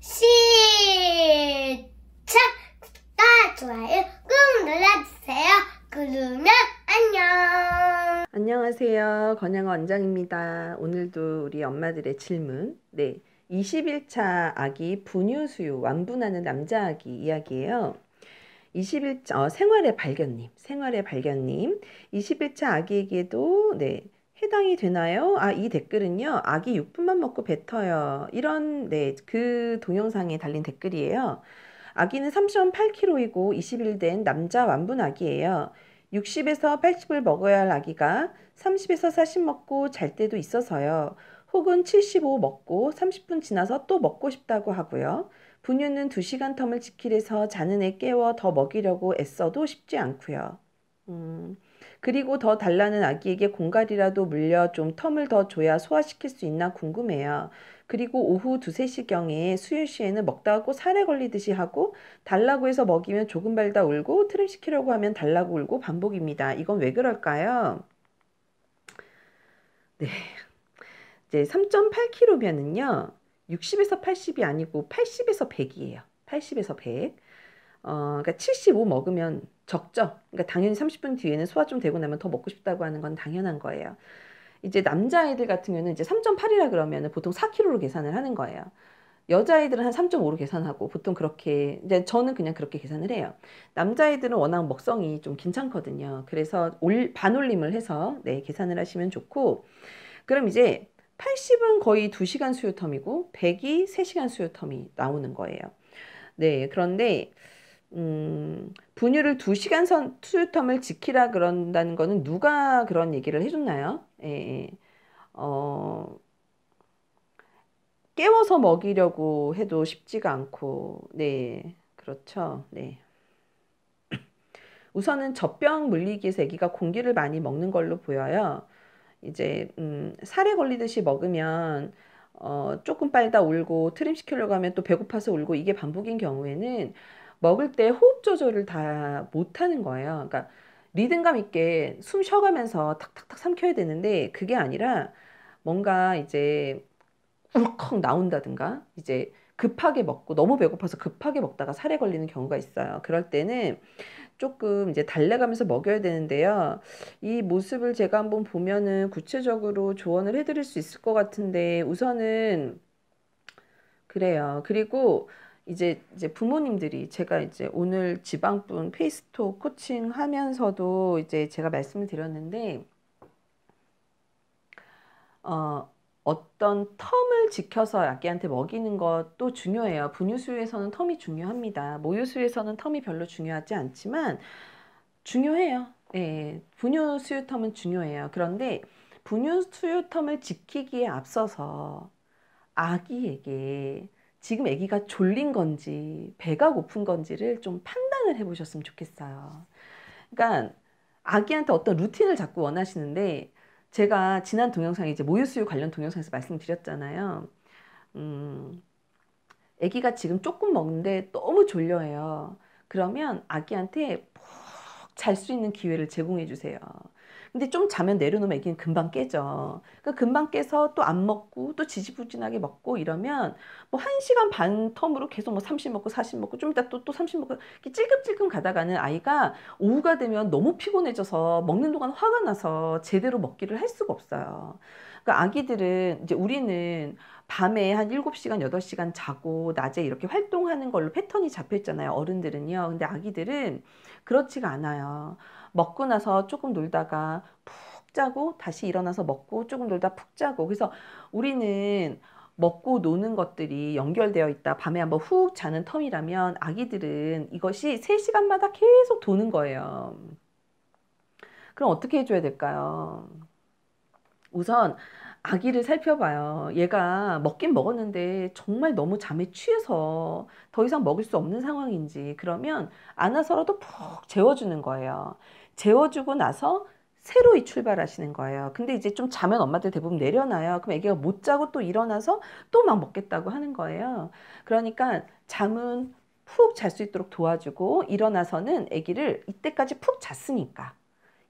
시작! 구독과 좋아요 꾹 눌러주세요. 그러면 안녕! 안녕하세요. 건양 원장입니다. 오늘도 우리 엄마들의 질문. 네. 21차 아기 분유수유 완분하는 남자 아기 이야기예요. 21차 어, 생활의 발견님, 생활의 발견님. 21차 아기에게도 네. 해당이 되나요? 아, 이 댓글은요. 아기 6분만 먹고 뱉어요. 이런 네, 그 동영상에 달린 댓글이에요. 아기는 3.8kg이고 20일 된 남자 완분 아기예요. 60에서 80을 먹어야 할 아기가 30에서 40 먹고 잘 때도 있어서요. 혹은 75 먹고 30분 지나서 또 먹고 싶다고 하고요. 분유는 2시간 텀을 지키려서 자는 애 깨워 더 먹이려고 애써도 쉽지 않고요. 음, 그리고 더 달라는 아기에게 공갈이라도 물려 좀 텀을 더 줘야 소화시킬 수 있나 궁금해요. 그리고 오후 두세 시경에 수윤 씨에는 먹다가 살에 걸리듯이 하고 달라고 해서 먹이면 조금 발다 울고 트림 시키려고 하면 달라고 울고 반복입니다. 이건 왜 그럴까요? 네. 이제 3.8kg면은요. 60에서 80이 아니고 80에서 100이에요. 80에서 100. 어, 그러니까 75 먹으면 적죠. 그러니까 당연히 30분 뒤에는 소화 좀 되고 나면 더 먹고 싶다고 하는 건 당연한 거예요. 이제 남자아이들 같은 경우는 이제 3.8이라 그러면 보통 4kg로 계산을 하는 거예요. 여자아이들은 한 3.5로 계산하고 보통 그렇게 이제 저는 그냥 그렇게 계산을 해요. 남자아이들은 워낙 먹성이 좀 괜찮거든요. 그래서 올, 반올림을 해서 네, 계산을 하시면 좋고 그럼 이제 80은 거의 2시간 수요텀이고 100이 3시간 수요텀이 나오는 거예요. 네, 그런데 음, 분유를 두시간 선, 투유텀을 지키라 그런다는 거는 누가 그런 얘기를 해줬나요? 예, 예, 어, 깨워서 먹이려고 해도 쉽지가 않고, 네, 그렇죠. 네. 우선은 젖병 물리기에서 애기가 공기를 많이 먹는 걸로 보여요. 이제, 음, 살에 걸리듯이 먹으면, 어, 조금 빨다 울고, 트림 시키려고 하면 또 배고파서 울고, 이게 반복인 경우에는, 먹을 때 호흡 조절을 다 못하는 거예요. 그러니까 리듬감 있게 숨 쉬어가면서 탁탁탁 삼켜야 되는데 그게 아니라 뭔가 이제 울컥 나온다든가 이제 급하게 먹고 너무 배고파서 급하게 먹다가 살에 걸리는 경우가 있어요. 그럴 때는 조금 이제 달래가면서 먹여야 되는데요. 이 모습을 제가 한번 보면은 구체적으로 조언을 해드릴 수 있을 것 같은데 우선은 그래요. 그리고 이제 이제 부모님들이 제가 이제 오늘 지방분 페이스톡 코칭 하면서도 이제 제가 말씀을 드렸는데 어, 어떤 텀을 지켜서 아기한테 먹이는 것도 중요해요. 분유수에서는 텀이 중요합니다. 모유수에서는 텀이 별로 중요하지 않지만 중요해요. 예, 예. 분유수유 텀은 중요해요. 그런데 분유수유 텀을 지키기에 앞서서 아기에게 지금 아기가 졸린 건지 배가 고픈 건지를 좀 판단을 해보셨으면 좋겠어요. 그러니까 아기한테 어떤 루틴을 자꾸 원하시는데 제가 지난 동영상 이제 모유수유 관련 동영상에서 말씀드렸잖아요. 음, 아기가 지금 조금 먹는데 너무 졸려해요. 그러면 아기한테 푹 잘 수 있는 기회를 제공해 주세요. 근데 좀 자면 내려놓으면 애기는 금방 깨져. 그러니까 금방 깨서 또 안 먹고 또 지지부진하게 먹고 이러면 뭐 1시간 반 텀으로 계속 뭐 30 먹고 40 먹고 좀 이따 또, 또30 먹고 이렇게 찔끔찔끔 가다가는 아이가 오후가 되면 너무 피곤해져서 먹는 동안 화가 나서 제대로 먹기를 할 수가 없어요. 그러니까 아기들은 이제 우리는 밤에 한 7시간, 8시간 자고 낮에 이렇게 활동하는 걸로 패턴이 잡혀 있잖아요. 어른들은요. 근데 아기들은 그렇지가 않아요. 먹고 나서 조금 놀다가 푹 자고 다시 일어나서 먹고 조금 놀다 푹 자고 그래서 우리는 먹고 노는 것들이 연결되어 있다. 밤에 한번 훅 자는 텀이라면 아기들은 이것이 3시간마다 계속 도는 거예요. 그럼 어떻게 해줘야 될까요? 우선 아기를 살펴봐요. 얘가 먹긴 먹었는데 정말 너무 잠에 취해서 더 이상 먹을 수 없는 상황인지 그러면 안아서라도 푹 재워주는 거예요. 재워주고 나서 새로 이 출발하시는 거예요. 근데 이제 좀 자면 엄마들 대부분 내려놔요. 그럼 애기가 못 자고 또 일어나서 또 막 먹겠다고 하는 거예요. 그러니까 잠은 푹 잘 수 있도록 도와주고 일어나서는 애기를 이때까지 푹 잤으니까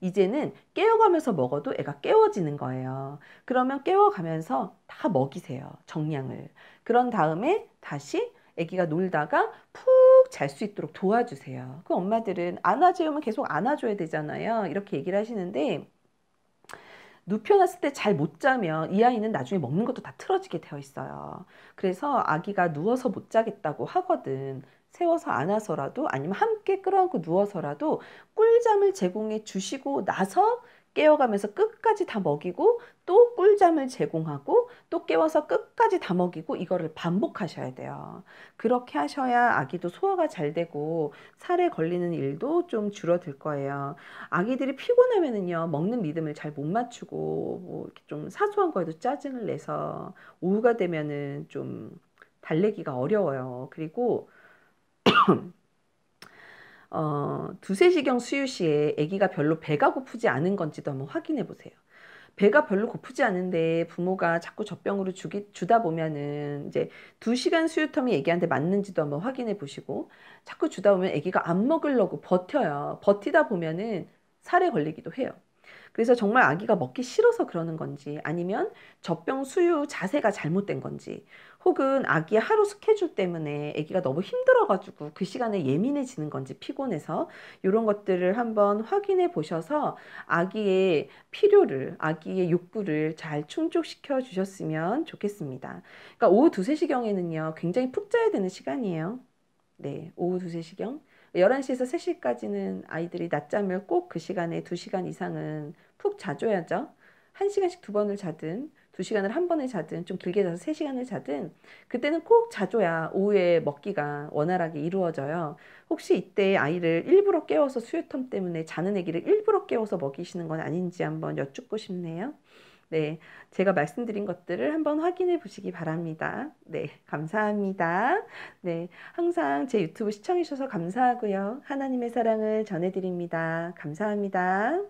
이제는 깨워가면서 먹어도 애가 깨워지는 거예요. 그러면 깨워가면서 다 먹이세요. 정량을. 그런 다음에 다시 아기가 놀다가 푹 잘 수 있도록 도와주세요. 그 엄마들은 안아주면 계속 안아줘야 되잖아요. 이렇게 얘기를 하시는데 눕혀놨을 때 잘 못 자면 이 아이는 나중에 먹는 것도 다 틀어지게 되어 있어요. 그래서 아기가 누워서 못 자겠다고 하거든. 세워서 안아서라도 아니면 함께 끌어안고 누워서라도 꿀잠을 제공해 주시고 나서 깨어가면서 끝까지 다 먹이고 또 꿀잠을 제공하고 또 깨워서 끝까지 다 먹이고 이거를 반복하셔야 돼요. 그렇게 하셔야 아기도 소화가 잘 되고 살에 걸리는 일도 좀 줄어들 거예요. 아기들이 피곤하면은요 먹는 리듬을 잘 못 맞추고 뭐 이렇게 좀 사소한 거에도 짜증을 내서 오후가 되면은 좀 달래기가 어려워요. 그리고 어, 두세 시경 수유 시에 아기가 별로 배가 고프지 않은 건지도 한번 확인해 보세요. 배가 별로 고프지 않은데 부모가 자꾸 젖병으로 주기, 주다 보면은 이제 두시간 수유텀이 애기한테 맞는지도 한번 확인해 보시고 자꾸 주다 보면 애기가 안 먹으려고 버텨요. 버티다 보면은 살에 걸리기도 해요. 그래서 정말 아기가 먹기 싫어서 그러는 건지 아니면 젖병 수유 자세가 잘못된 건지 혹은 아기의 하루 스케줄 때문에 아기가 너무 힘들어가지고 그 시간에 예민해지는 건지 피곤해서 이런 것들을 한번 확인해 보셔서 아기의 필요를 아기의 욕구를 잘 충족시켜 주셨으면 좋겠습니다. 그러니까 오후 두세시경에는요 굉장히 푹 자야 되는 시간이에요. 네, 오후 2, 3시경. 11시에서 3시까지는 아이들이 낮잠을 꼭 그 시간에 2시간 이상은 푹 자줘야죠. 1시간씩 두 번을 자든 2시간을 한 번에 자든 좀 길게 자서 3시간을 자든 그때는 꼭 자줘야 오후에 먹기가 원활하게 이루어져요. 혹시 이때 아이를 일부러 깨워서 수유텀 때문에 자는 애기를 일부러 깨워서 먹이시는 건 아닌지 한번 여쭙고 싶네요. 네, 제가 말씀드린 것들을 한번 확인해 보시기 바랍니다. 네, 감사합니다. 네, 항상 제 유튜브 시청해 주셔서 감사하고요. 하나님의 사랑을 전해드립니다. 감사합니다.